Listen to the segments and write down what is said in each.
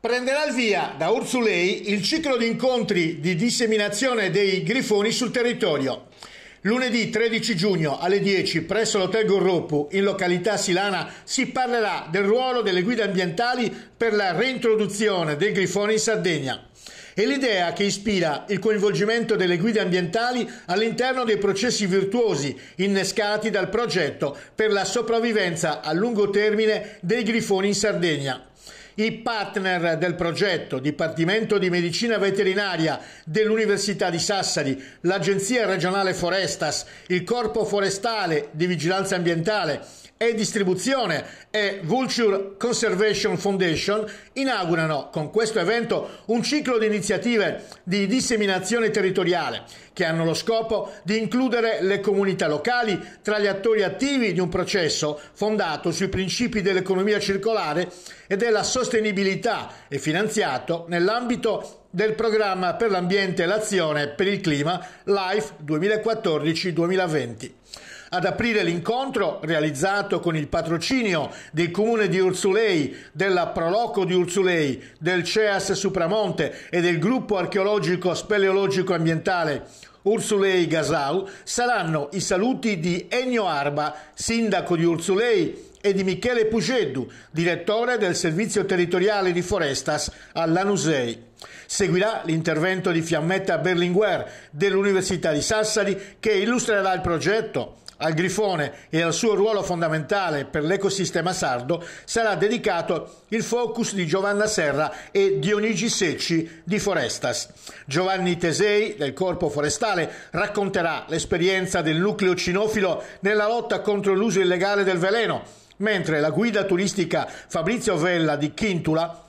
Prenderà il via da Ursulei il ciclo di incontri di disseminazione dei grifoni sul territorio. Lunedì 13 giugno alle 10 presso l'Hotel Gorroppu in località Silana si parlerà del ruolo delle guide ambientali per la reintroduzione del grifone in Sardegna. E l'idea che ispira il coinvolgimento delle guide ambientali all'interno dei processi virtuosi innescati dal progetto per la sopravvivenza a lungo termine dei grifoni in Sardegna. I partner del progetto, Dipartimento di Medicina Veterinaria dell'Università di Sassari, l'Agenzia regionale Forestas, il Corpo Forestale di Vigilanza Ambientale e Distribuzione e Vulture Conservation Foundation inaugurano con questo evento un ciclo di iniziative di disseminazione territoriale che hanno lo scopo di includere le comunità locali tra gli attori attivi di un processo fondato sui principi dell'economia circolare e della sostenibilità sostenibilità e finanziato nell'ambito del programma per l'ambiente e l'azione per il clima LIFE 2014-2020. Ad aprire l'incontro, realizzato con il patrocinio del comune di Ursulei, della Proloco di Ursulei, del CEAS Supramonte e del gruppo archeologico speleologico ambientale Ursulei Gasau, saranno i saluti di Ennio Arba, sindaco di Ursulei, e di Michele Pugeddu, direttore del servizio territoriale di Forestas all'Anusei. Seguirà l'intervento di Fiammetta Berlinguer dell'Università di Sassari che illustrerà il progetto. Al grifone e al suo ruolo fondamentale per l'ecosistema sardo sarà dedicato il focus di Giovanna Serra e Dionigi Secci di Forestas. Giovanni Tesei del Corpo Forestale racconterà l'esperienza del nucleo cinofilo nella lotta contro l'uso illegale del veleno mentre la guida turistica Fabrizio Vella di Chintula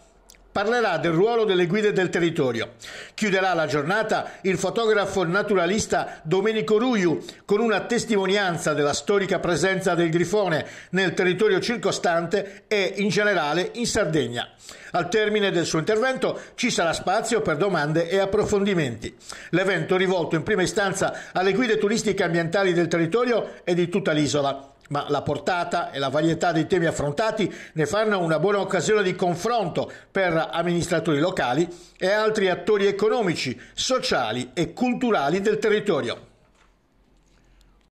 parlerà del ruolo delle guide del territorio. Chiuderà la giornata il fotografo naturalista Domenico Ruiu con una testimonianza della storica presenza del grifone nel territorio circostante e in generale in Sardegna. Al termine del suo intervento ci sarà spazio per domande e approfondimenti. L'evento rivolto in prima istanza alle guide turistiche ambientali del territorio e di tutta l'isola ma la portata e la varietà dei temi affrontati ne fanno una buona occasione di confronto per amministratori locali e altri attori economici, sociali e culturali del territorio.